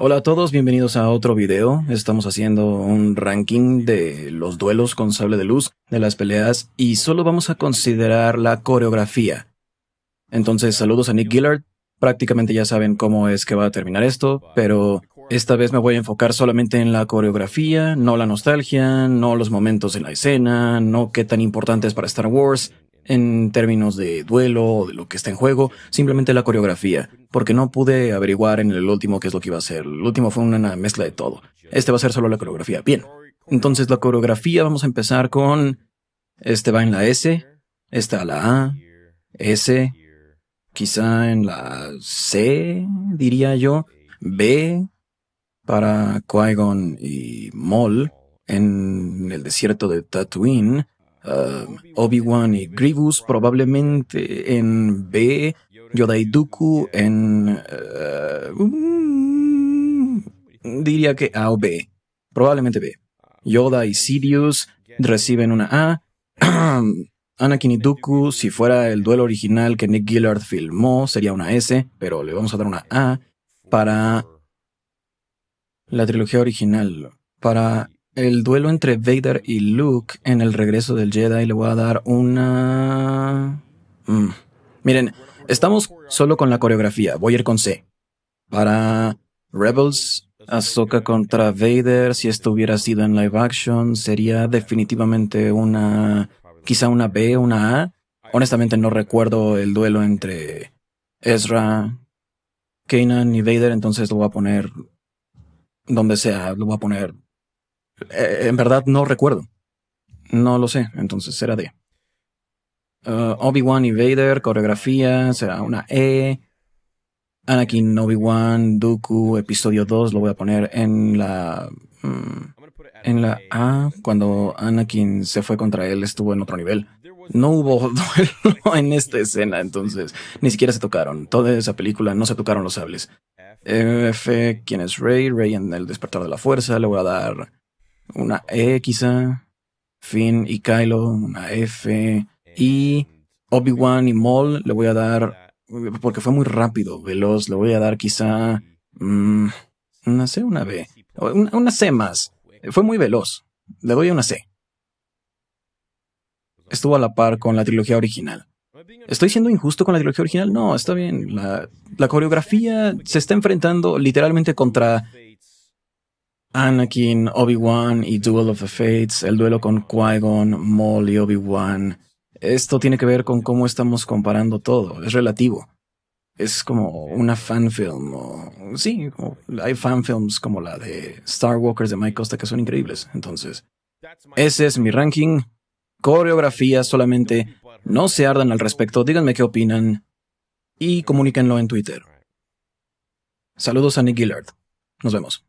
Hola a todos, bienvenidos a otro video. Estamos haciendo un ranking de los duelos con sable de luz, de las peleas, y solo vamos a considerar la coreografía. Entonces, saludos a Nick Gillard. Prácticamente ya saben cómo es que va a terminar esto, pero esta vez me voy a enfocar solamente en la coreografía, no la nostalgia, no los momentos en la escena, no qué tan importante es para Star Wars, en términos de duelo o de lo que está en juego, simplemente la coreografía, porque no pude averiguar en el último qué es lo que iba a ser. El último fue una mezcla de todo. Este va a ser solo la coreografía. Bien. Entonces la coreografía vamos a empezar con este va en la S, esta la A, S, quizá en la C, diría yo, B para qui -Gon y Moll. en el desierto de Tatooine Ah, Obi-Wan y Grievous, probablemente en B, Yoda y Dooku en... Ah, um, diría que A o B, probablemente B. Yoda y Sidious reciben una A. Anakin y Dooku, si fuera el duelo original que Nick Gillard filmó, sería una S, pero le vamos a dar una A para la trilogía original, para el duelo entre Vader y Luke en el regreso del Jedi le voy a dar una... Mm, miren, estamos solo con la coreografía. Voy a ir con C. Para Rebels, Ahsoka contra Vader, si esto hubiera sido en live action, sería definitivamente una... quizá una B, una A. Honestamente no recuerdo el duelo entre Ezra, Kanan y Vader, entonces lo voy a poner donde sea, lo voy a poner eh, en verdad no recuerdo. No lo sé, entonces será D. Uh, Obi-Wan y Vader, coreografía, será una E. Anakin, Obi-Wan, Dooku, episodio 2, lo voy a poner en la... Mm, en la A, cuando Anakin se fue contra él, estuvo en otro nivel. No hubo duelo en esta escena, entonces ni siquiera se tocaron. Toda esa película no se tocaron los sables. F, ¿quién es Rey? Rey en el despertar de la fuerza, le voy a dar una E quizá, Finn y Kylo, una F, y Obi-Wan y Maul le voy a dar, porque fue muy rápido, veloz, le voy a dar quizá, mm, una C, una B, una, C más, fue muy veloz, le doy una C. Estuvo a la par con la trilogía original. ¿Estoy siendo injusto con la trilogía original? No, está bien. La, la, coreografía se está enfrentando literalmente contra Anakin, Obi-Wan y Duel of the Fates, el duelo con Qui-Gon, Maul y Obi-Wan. Esto tiene que ver con cómo estamos comparando todo, es relativo. Es como una fanfilm, o sí, hay hay fanfilms como la de Star Walkers de Mike Costa que son increíbles. Entonces, ese es mi ranking. Coreografía solamente. No se ardan al respecto, díganme qué opinan y comuníquenlo en Twitter. Saludos a Nick Gillard. Nos vemos.